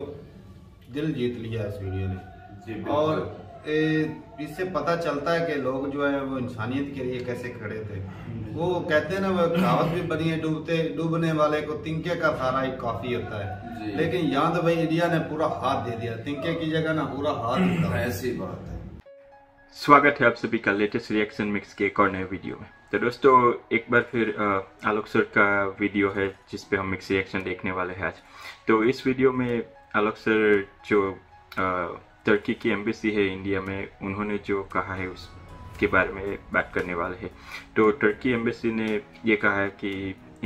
दिल जीत लिया इस वीडियो ने और इससे पता चलता है कि लोग जो है वो इंसानियत के लिए कैसे खड़े थे वो कहते हैं ना वो कहावत भी बनी है डूबते डूबने वाले को तिंके का सहारा ही काफी होता है लेकिन यहाँ तो भाई इंडिया ने पूरा हाथ दे दिया तिंके की जगह ना पूरा हाथ ऐसी बात है स्वागत है आप सभी का लेटेस्ट रिएक्शन मिक्स के एक और नए वीडियो में तो दोस्तों एक बार फिर आलोक सर का वीडियो है जिसपे हम मिक्स रिएक्शन देखने वाले हैं आज तो इस वीडियो में अक्सर जो टर्की की एम्बेसी है इंडिया में उन्होंने जो कहा है उसके बारे में बात करने वाले हैं तो टर्की एम्बेसी ने ये कहा है कि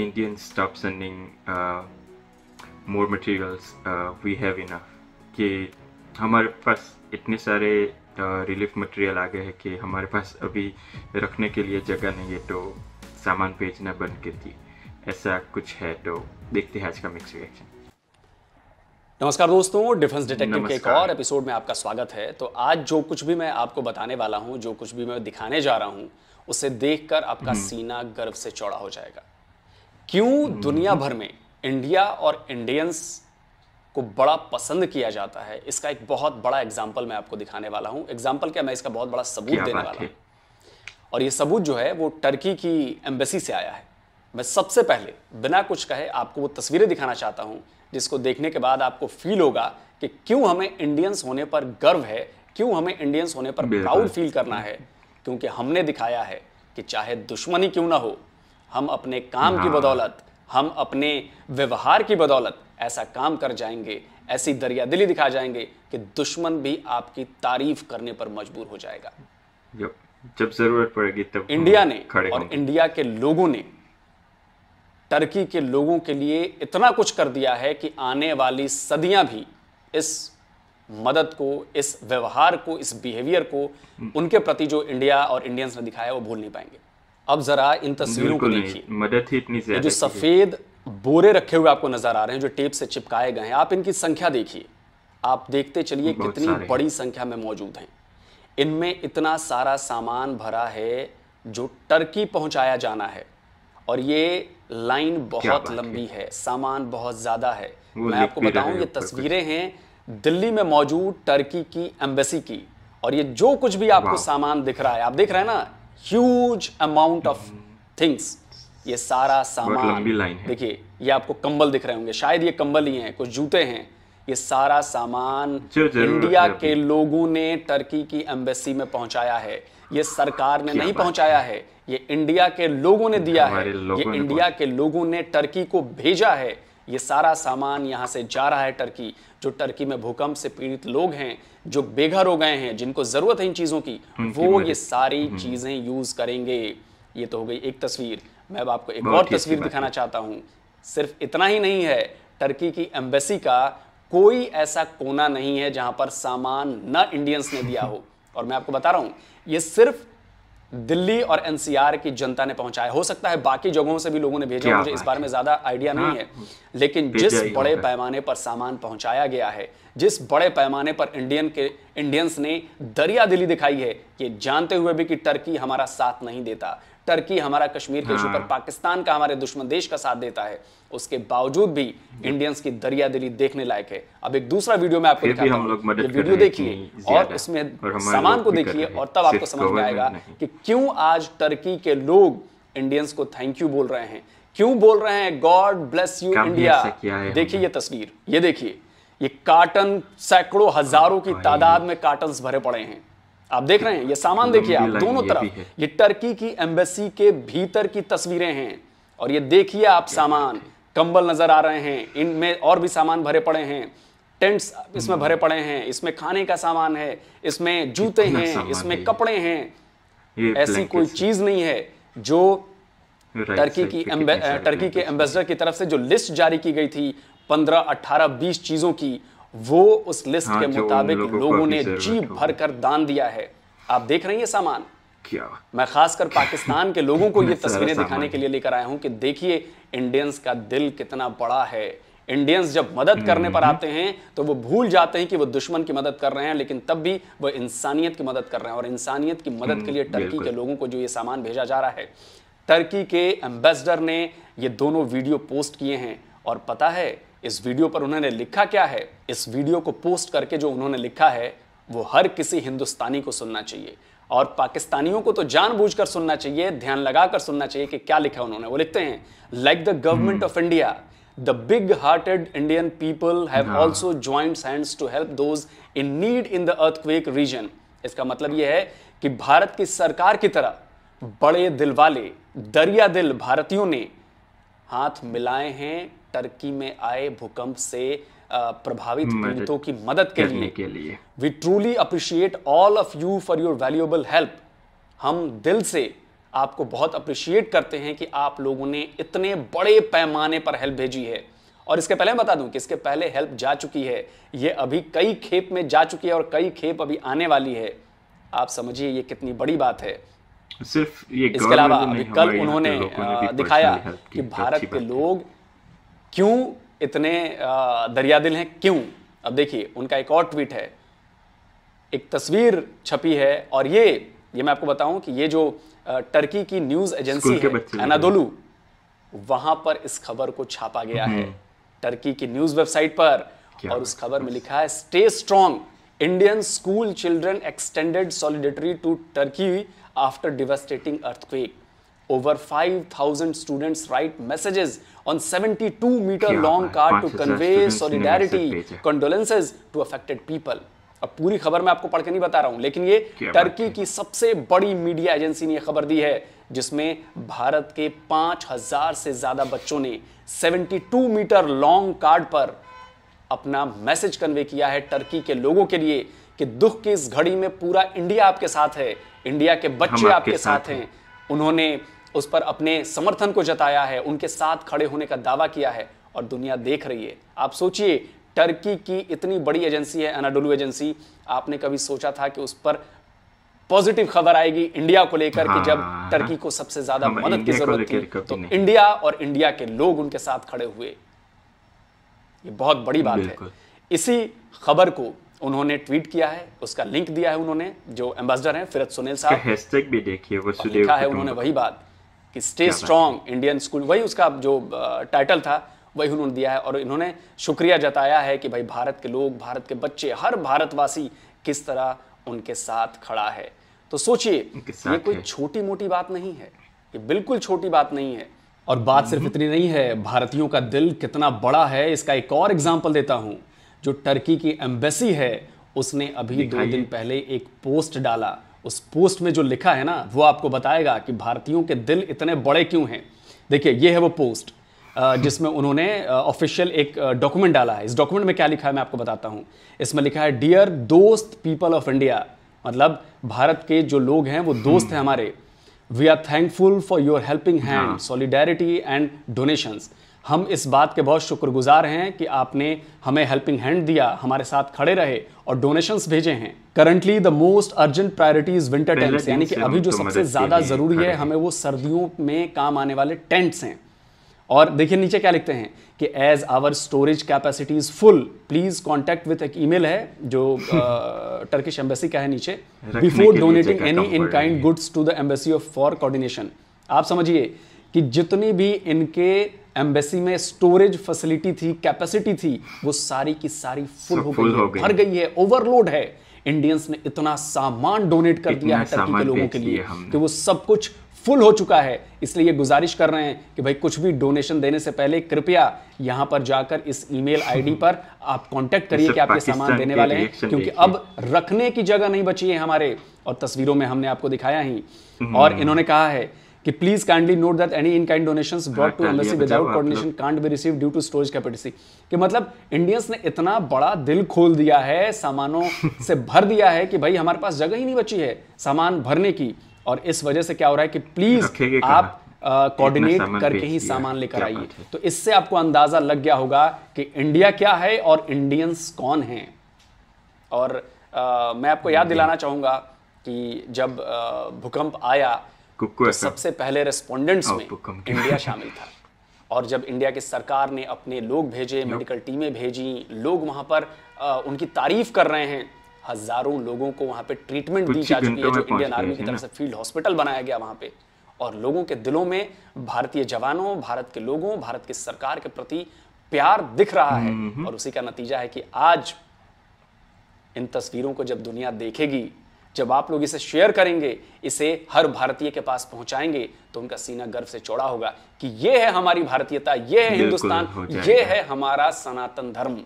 Indian stop sending more materials we have enough कि हमारे पास इतने सारे रिलीफ मटेरियल आ गए हैं कि हमारे पास अभी रखने के लिए जगह नहीं है तो सामान भेजना बंद कर दी ऐसा कुछ है तो देखते हैं आज का मिक्स रिएक्शन नमस्कार दोस्तों डिफेंस डिटेक्टिव के एक और एपिसोड में आपका स्वागत है तो आज जो कुछ भी मैं आपको बताने वाला हूँ जो कुछ भी मैं दिखाने जा रहा हूँ उसे देखकर आपका हम्म। सीना गर्व से चौड़ा हो जाएगा क्यों हम्म। दुनिया भर में इंडिया और इंडियंस को बड़ा पसंद किया जाता है इसका एक बहुत बड़ा एग्जाम्पल मैं आपको दिखाने वाला हूँ एग्जाम्पल क्या मैं इसका बहुत बड़ा सबूत देने वाला हूँ और ये सबूत जो है वो टर्की की एम्बेसी से आया है मैं सबसे पहले बिना कुछ कहे आपको वो तस्वीरें दिखाना चाहता हूँ जिसको देखने के बाद आपको फील होगा कि क्यों हमें इंडियंस होने पर गर्व है क्यों हमें इंडियंस होने पर प्राउड फील करना है क्योंकि हमने दिखाया है कि चाहे दुश्मनी क्यों ना हो हम अपने काम की हाँ। बदौलत हम अपने व्यवहार की बदौलत ऐसा काम कर जाएंगे ऐसी दरिया दिली दिखा जाएंगे कि दुश्मन भी आपकी तारीफ करने पर मजबूर हो जाएगा जब जरूरत पड़ेगी तब इंडिया ने और इंडिया के लोगों ने टर्की के लोगों के लिए इतना कुछ कर दिया है कि आने वाली सदियां भी इस मदद को इस व्यवहार को इस बिहेवियर को हम्म। उनके प्रति जो इंडिया और इंडियंस ने दिखाया वो भूल नहीं पाएंगे अब जरा इन तस्वीरों को देखिए मदद ही इतनी ज्यादा जो सफेद बोरे रखे हुए आपको नजर आ रहे हैं जो टेप से चिपकाए गए हैं आप इनकी संख्या देखिए आप देखते चलिए कितनी बड़ी संख्या में मौजूद हैं इनमें इतना सारा सामान भरा है जो टर्की पहुंचाया जाना है और ये लाइन बहुत लंबी है सामान बहुत ज़्यादा है मैं आपको बताऊं ये तस्वीरें हैं दिल्ली में मौजूद टर्की की एम्बेसी की और ये जो कुछ भी आपको सामान दिख रहा है आप देख रहे हैं ना ह्यूज अमाउंट ऑफ थिंग्स ये सारा सामान देखिए ये आपको कंबल दिख रहे होंगे शायद ये कंबल ही हैं कुछ जूते हैं ये सारा सामान इंडिया के लोगों ने टर्की की एम्बेसी में पहुंचाया है ये सरकार ने नहीं पहुंचाया है ये इंडिया के लोगों ने दिया है ये इंडिया के लोगों ने टर्की को भेजा है ये सारा सामान यहाँ से जा रहा है टर्की जो टर्की में भूकंप से पीड़ित लोग हैं जो बेघर हो गए हैं जिनको जरूरत है इन चीजों की वो ये सारी हम्म। चीजें यूज करेंगे ये तो हो गई एक तस्वीर मैं अब आपको एक और तस्वीर दिखाना चाहता हूँ सिर्फ इतना ही नहीं है टर्की की एम्बेसी का कोई ऐसा कोना नहीं है जहां पर सामान न इंडियंस ने दिया हो और मैं आपको बता रहा हूं ये सिर्फ दिल्ली और एनसीआर की जनता ने पहुंचाया हो सकता है बाकी जगहों से भी लोगों ने भेजा मुझे इस बारे में ज्यादा आइडिया नहीं हाँ। है लेकिन जिस बड़े पैमाने पर सामान पहुंचाया गया है जिस बड़े पैमाने पर इंडियन के इंडियंस ने दरिया दिली दिखाई है ये जानते हुए भी कि टर्की हमारा साथ नहीं देता टर्की हमारा कश्मीर के हाँ। पाकिस्तान का हमारे दुश्मन देश का साथ देता है उसके बावजूद भी इंडियंस की दरिया दिली देखने लायक है अब एक दूसरा वीडियो में आपको दिखाता हूँ वीडियो देखिए और उसमें सामान को देखिए और तब आपको समझ में आएगा कि क्यों आज टर्की के लोग इंडियंस को थैंक यू बोल रहे हैं क्यों बोल रहे हैं गॉड ब्लेस यू इंडिया देखिए ये तस्वीर ये देखिए ये कार्टन सैकड़ों हजारों की तादाद में कार्टन भरे पड़े हैं आप देख रहे हैं ये सामान देखिए आप दोनों तरफ ये टर्की की एम्बेसी के भीतर की तस्वीरें हैं और ये देखिए आप सामान कंबल नजर आ रहे हैं इनमें और भी सामान भरे पड़े हैं टेंट्स इसमें हम्म। भरे पड़े हैं इसमें खाने का सामान है इसमें जूते हैं इसमें कपड़े हैं ऐसी कोई चीज नहीं है जो टर्की की टर्की के एम्बेसडर की तरफ से जो लिस्ट जारी की गई थी पंद्रह अट्ठारह बीस चीजों की वो उस लिस्ट हाँ, के मुताबिक लोगों, लोगों ने जीप भर कर दान दिया है आप देख रहे हैं ये सामान क्या मैं खासकर पाकिस्तान के लोगों को ये तस्वीरें दिखाने के लिए लेकर आया हूं कि देखिए इंडियंस का दिल कितना बड़ा है इंडियंस जब मदद हम्म, करने पर हम्म। आते हैं तो वो भूल जाते हैं कि वो दुश्मन की मदद कर रहे हैं लेकिन तब भी वो इंसानियत की मदद कर रहे हैं और इंसानियत की मदद के लिए हम्म, टर्की के लोगों को जो ये सामान भेजा जा रहा है टर्की के एम्बेसडर ने ये दोनों वीडियो पोस्ट किए हैं और पता है इस वीडियो पर उन्होंने लिखा क्या है इस वीडियो को पोस्ट करके जो उन्होंने लिखा है वो हर किसी हिंदुस्तानी को सुनना चाहिए और पाकिस्तानियों को तो जानबूझकर सुनना चाहिए ध्यान लगाकर सुनना चाहिए कि क्या लिखा उन्होंने वो लिखते हैं like the government of India the big hearted Indian people have also joint hands to help those in need in the earthquake region इसका मतलब यह है कि भारत की सरकार की तरह बड़े दिल वाले दरिया दिल भारतीयों ने हाथ मिलाए हैं टर्की में आए भूकंप से प्रभावित पीड़ितों की मदद के लिए we truly appreciate all of you for your valuable help हम दिल से आपको बहुत अप्रिशिएट करते हैं कि आप लोगों ने इतने बड़े पैमाने पर हेल्प भेजी है और इसके पहले बता दूं कि इसके पहले हेल्प जा चुकी है ये अभी कई खेप में जा चुकी है और कई खेप अभी आने वाली है आप समझिए ये कितनी बड़ी बात है सिर्फ ये इसके अलावा कल उन्होंने दिखाया कि भारत के लोग क्यों इतने दरिया दिल हैं क्यों अब देखिए उनका एक और ट्वीट है एक तस्वीर छपी है और ये ये मैं आपको बताऊं कि ये जो टर्की की न्यूज एजेंसी है अनादोलू वहां पर इस खबर को छापा गया है टर्की हम्म। की न्यूज वेबसाइट पर और उस खबर में लिखा है stay strong Indian school children extended solidarity to Turkey after devastating earthquake over 5,000 students write messages on 72 meter long card to convey solidarity, condolences to affected people. अब पूरी खबर मैं आपको पढ़कर नहीं बता रहा हूं लेकिन ये टर्की की सबसे बड़ी मीडिया एजेंसी ने यह खबर दी है जिसमें भारत के 5000 से ज्यादा बच्चों ने 72 मीटर लॉन्ग कार्ड पर अपना मैसेज कन्वे किया है टर्की के लोगों के लिए कि दुख की इस घड़ी में पूरा इंडिया आपके साथ है इंडिया के बच्चे आपके, आपके साथ हैं उन्होंने उस पर अपने समर्थन को जताया है उनके साथ खड़े होने का दावा किया है और दुनिया देख रही है आप सोचिए टर्की की इतनी बड़ी एजेंसी है अनाडोलू एजेंसी आपने कभी सोचा था कि उस पर पॉजिटिव खबर आएगी इंडिया को लेकर कि जब हाँ। टर्की को सबसे ज्यादा हाँ, मदद की जरूरत थी तो इंडिया और इंडिया के लोग उनके साथ खड़े हुए ये बहुत बड़ी बात है इसी खबर को उन्होंने ट्वीट किया है उसका लिंक दिया है उन्होंने जो एम्बेसडर है फिरत सुनील साहब भी देखिए है उन्होंने वही बात कि स्टे स्ट्रॉन्ग इंडियन स्कूल वही उसका जो टाइटल था वही उन्होंने दिया है और इन्होंने शुक्रिया जताया है कि भाई भारत के लोग भारत के बच्चे हर भारतवासी किस तरह उनके साथ खड़ा है तो सोचिए ये कोई छोटी मोटी बात नहीं है ये बिल्कुल छोटी बात नहीं है और बात सिर्फ हम्म। इतनी नहीं है भारतीयों का दिल कितना बड़ा है इसका एक और एग्जाम्पल देता हूं जो टर्की की एम्बेसी है उसने अभी दो दिन पहले एक पोस्ट डाला उस पोस्ट में जो लिखा है ना वो आपको बताएगा कि भारतीयों के दिल इतने बड़े क्यों हैं देखिए ये है वो पोस्ट जिसमें उन्होंने ऑफिशियल एक डॉक्यूमेंट डाला है इस डॉक्यूमेंट में क्या लिखा है मैं आपको बताता हूँ इसमें लिखा है डियर दोस्त पीपल ऑफ इंडिया मतलब भारत के जो लोग हैं वो दोस्त हैं हम्म। हमारे we are thankful for your helping hand solidarity and donations हम इस बात के बहुत शुक्रगुजार हैं कि आपने हमें हेल्पिंग हैंड दिया हमारे साथ खड़े रहे और डोनेशंस भेजे हैं currently the most urgent priority is winter tents यानी कि अभी जो तो सबसे ज़्यादा ज़रूरी है हमें वो सर्दियों में काम आने वाले टेंट्स हैं और देखिए नीचे क्या लिखते हैं कि as our storage capacity is full please contact with एक ईमेल है जो टर्किश एम्बेसी का है नीचे before donating any in kind goods to the embassy of for coordination आप समझिए कि जितनी भी इनके एम्बेसी में स्टोरेज फैसिलिटी थी कैपेसिटी थी वो सारी की सारी फुल हो गई है भर गई है ओवरलोड है इंडियंस ने इतना सामान डोनेट कर दिया है टर्की के लोगों के लिए कि वो सब कुछ फुल हो चुका है इसलिए ये गुजारिश कर रहे हैं कि भाई कुछ भी डोनेशन देने से पहले कृपया यहां पर जाकर इस ईमेल आईडी पर आप कांटेक्ट करिए कि आप ये सामान देने वाले हैं क्योंकि अब रखने की जगह नहीं बची है हमारे और तस्वीरों में हमने आपको दिखाया ही हम्म। और इन्होंने कहा है कि please kindly note that any in kind donation brought to embassy without coordination can't be receive due to storage capacity कि मतलब इंडियंस ने इतना बड़ा दिल खोल दिया है सामानों से भर दिया है कि भाई हमारे पास जगह ही नहीं बची है सामान भरने की और इस वजह से क्या हो रहा है कि प्लीज आप कोऑर्डिनेट करके ही सामान लेकर आइए तो इससे आपको अंदाजा लग गया होगा कि इंडिया क्या है और इंडियंस कौन हैं और आ, मैं आपको याद दिलाना चाहूंगा कि जब भूकंप आया कुक तो सबसे पहले रेस्पोंडेंट्स में इंडिया शामिल था और जब इंडिया की सरकार ने अपने लोग भेजे मेडिकल टीमें भेजी लोग वहां पर आ, उनकी तारीफ कर रहे हैं हजारों लोगों को वहां पे ट्रीटमेंट दी जा चुकी है जो इंडियन आर्मी की तरफ से फील्ड हॉस्पिटल बनाया गया वहां पे और लोगों के दिलों में भारतीय जवानों भारत के लोगों भारत की सरकार के प्रति प्यार दिख रहा है और उसी का नतीजा है कि आज इन तस्वीरों को जब दुनिया देखेगी जब आप लोग इसे शेयर करेंगे इसे हर भारतीय के पास पहुंचाएंगे तो उनका सीना गर्व से चौड़ा होगा कि ये है हमारी भारतीयता ये है हिंदुस्तान ये है हमारा सनातन धर्म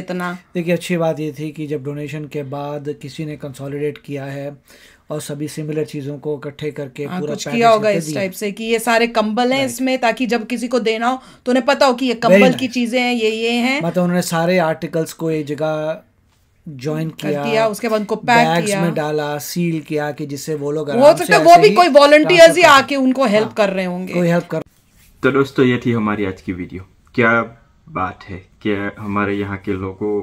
इतना देखिए अच्छी बात ये थी कि जब डोनेशन के बाद किसी ने कंसोलिडेट किया है और सभी सिमिलर चीजों को इकट्ठे करके आ, हाँ, पूरा कुछ किया होगा इस टाइप से कि ये सारे कंबल हैं इसमें ताकि जब किसी को देना हो तो उन्हें पता हो कि ये कंबल की चीजें हैं ये ये हैं मतलब उन्होंने सारे आर्टिकल्स को एक जगह ज्वाइन किया, किया उसके बाद उनको पैक किया में डाला सील किया कि जिससे वो लोग वो सकता वो भी कोई वॉलंटियर्स ही आके उनको हेल्प हाँ, कर रहे होंगे कोई हेल्प कर तो दोस्तों ये थी हमारी आज की वीडियो क्या बात है क्या हमारे यहाँ के लोगों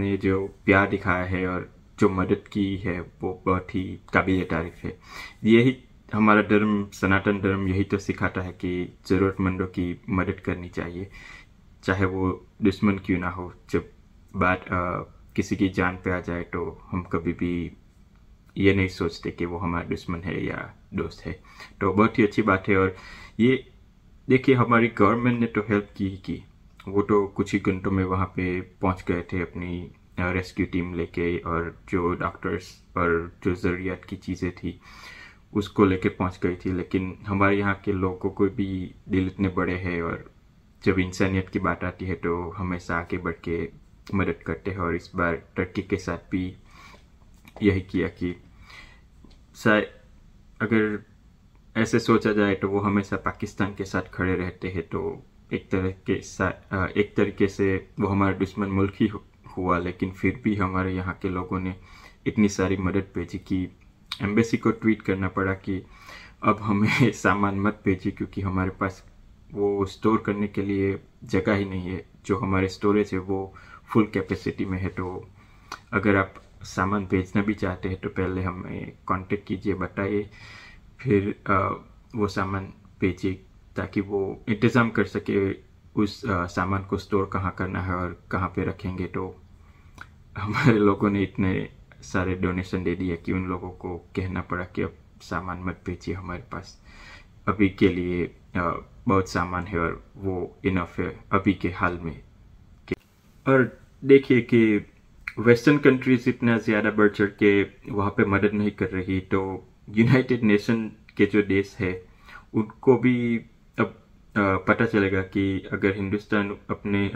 ने जो प्यार दिखाया है और जो मदद की है वो बहुत ही काबिल तारीफ है यही हमारा धर्म सनातन धर्म यही तो सिखाता है कि ज़रूरतमंदों की मदद करनी चाहिए चाहे वो दुश्मन क्यों ना हो जब बात किसी की जान पे आ जाए तो हम कभी भी ये नहीं सोचते कि वो हमारा दुश्मन है या दोस्त है तो बहुत ही अच्छी बात है और ये देखिए हमारी गवर्नमेंट ने तो हेल्प की ही की वो तो कुछ ही घंटों में वहाँ पे पहुँच गए थे अपनी रेस्क्यू टीम लेके और जो डॉक्टर्स और जो ज़रूरियात की चीज़ें थी उसको लेके पहुँच गई थी लेकिन हमारे यहाँ के लोगों को भी दिल इतने बड़े हैं और जब इंसानियत की बात आती है तो हमेशा आगे बढ़ के मदद करते हैं और इस बार टर्की के साथ भी यही किया कि अगर ऐसे सोचा जाए तो वो हमेशा पाकिस्तान के साथ खड़े रहते हैं तो एक तरह के एक तरीके से वो हमारा दुश्मन मुल्क ही हुआ लेकिन फिर भी हमारे यहाँ के लोगों ने इतनी सारी मदद भेजी कि एम्बेसी को ट्वीट करना पड़ा कि अब हमें सामान मत भेजिए क्योंकि हमारे पास वो स्टोर करने के लिए जगह ही नहीं है जो हमारे स्टोरेज है वो फुल कैपेसिटी में है तो अगर आप सामान भेजना भी चाहते हैं तो पहले हमें कांटेक्ट कीजिए बताइए फिर वो सामान भेजिए ताकि वो इंतज़ाम कर सके उस सामान को स्टोर कहाँ करना है और कहाँ पे रखेंगे तो हमारे लोगों ने इतने सारे डोनेशन दे दिए कि उन लोगों को कहना पड़ा कि अब सामान मत भेजिए हमारे पास अभी के लिए बहुत सामान है और वो इनफ है अभी के हाल में और देखिए कि वेस्टर्न कंट्रीज इतना ज़्यादा बढ़ चढ़ के वहाँ पे मदद नहीं कर रही तो यूनाइटेड नेशन के जो देश है उनको भी अब पता चलेगा कि अगर हिंदुस्तान अपने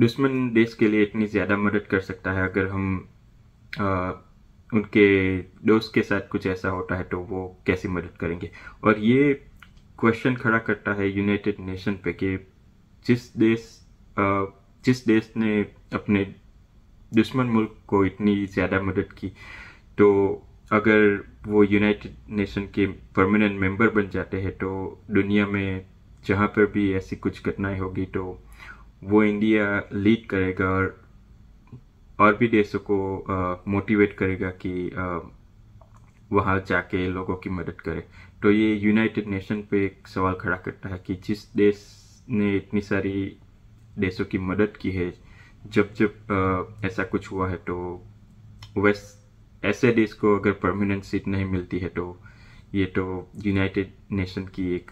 दुश्मन देश के लिए इतनी ज़्यादा मदद कर सकता है अगर हम उनके दोस्त के साथ कुछ ऐसा होता है तो वो कैसे मदद करेंगे और ये क्वेश्चन खड़ा करता है यूनाइटेड नेशन पे कि जिस देश जिस देश ने अपने दुश्मन मुल्क को इतनी ज़्यादा मदद की तो अगर वो यूनाइटेड नेशन के परमानेंट मेंबर बन जाते हैं तो दुनिया में जहाँ पर भी ऐसी कुछ घटनाएं होगी तो वो इंडिया लीड करेगा और और भी देशों को मोटिवेट करेगा कि वहाँ जाके लोगों की मदद करे तो ये यूनाइटेड नेशन पे एक सवाल खड़ा करता है कि जिस देश ने इतनी सारी देशों की मदद की है जब जब आ, ऐसा कुछ हुआ है तो वैस ऐसे देश को अगर परमानेंट सीट नहीं मिलती है तो ये तो यूनाइटेड नेशन की एक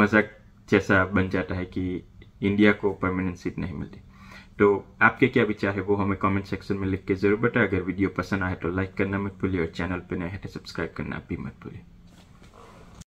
मजाक जैसा बन जाता है कि इंडिया को परमानेंट सीट नहीं मिलती तो आपके क्या विचार है वो हमें कमेंट सेक्शन में लिख के जरूर बताएं अगर वीडियो पसंद आए तो लाइक करना मत भूलिए और चैनल पर नए हैं तो सब्सक्राइब करना भी मत भूलिए